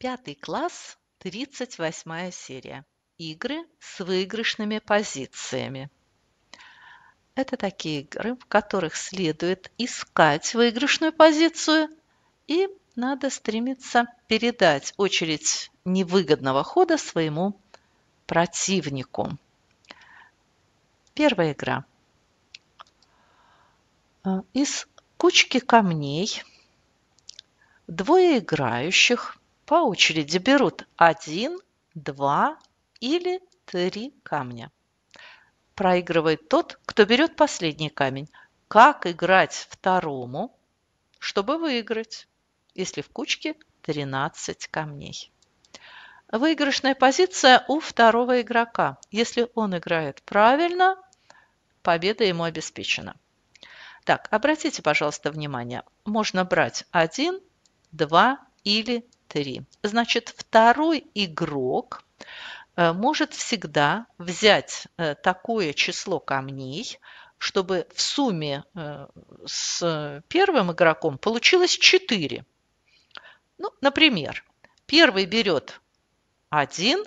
Пятый класс, 38 серия. Игры с выигрышными позициями. Это такие игры, в которых следует искать выигрышную позицию и надо стремиться передать очередь невыгодного хода своему противнику. Первая игра. Э, из кучки камней двое играющих – по очереди берут один, два или три камня. Проигрывает тот, кто берет последний камень. Как играть второму, чтобы выиграть, если в кучке 13 камней? Выигрышная позиция у второго игрока. Если он играет правильно, победа ему обеспечена. Так, обратите, пожалуйста, внимание. Можно брать 1, 2 или 3. Значит, второй игрок э, может всегда взять э, такое число камней, чтобы в сумме э, с первым игроком получилось 4. Ну, например, первый берет 1,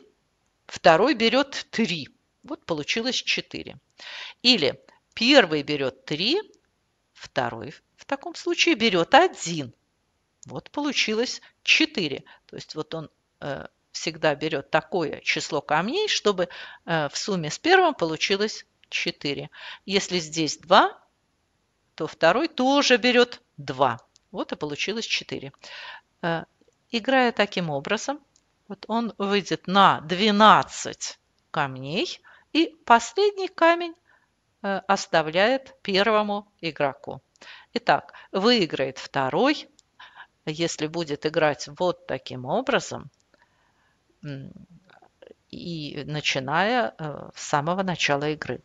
второй берет 3. Вот получилось 4. Или первый берет 3, второй в таком случае берет 1. Вот получилось 4. То есть вот он э, всегда берет такое число камней, чтобы э, в сумме с первым получилось 4. Если здесь 2, то второй тоже берет 2. Вот и получилось 4. Э, играя таким образом, вот он выйдет на 12 камней, и последний камень оставляет первому игроку. Итак, выиграет второй, если будет играть вот таким образом, и начиная э, с самого начала игры.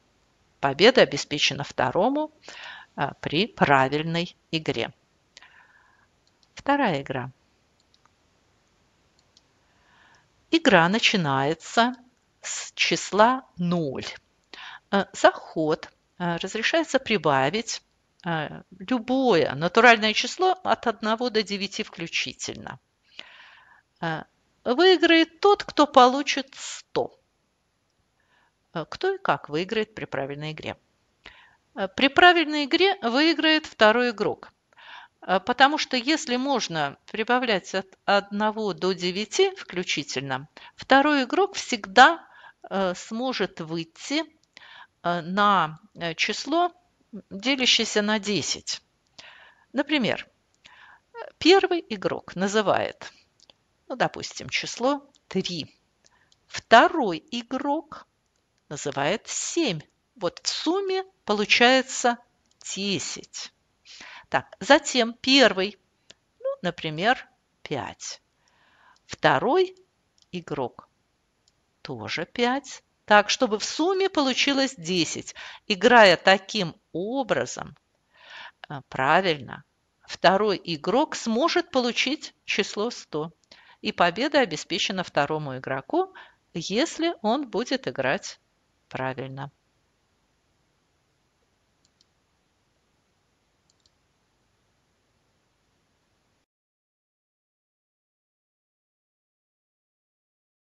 Победа обеспечена второму э, при правильной игре. Вторая игра. Игра начинается с числа 0. Э, За ход разрешается прибавить а, любое натуральное число от 1 до 9 включительно. А, выиграет тот, кто получит 100. А, кто и как выиграет при правильной игре. При правильной игре выиграет второй игрок. Потому что если можно прибавлять от 1 до 9 включительно, второй игрок всегда э, сможет выйти э, на э, число делящийся на 10. Например, первый игрок называет, ну, допустим, число 3. Второй игрок называет 7. Вот в сумме получается 10. Так, затем первый, ну, например, 5. Второй игрок тоже 5. Так, чтобы в сумме получилось 10. Играя таким образом э, правильно второй игрок сможет получить число 100. И победа обеспечена второму игроку, если он будет играть правильно.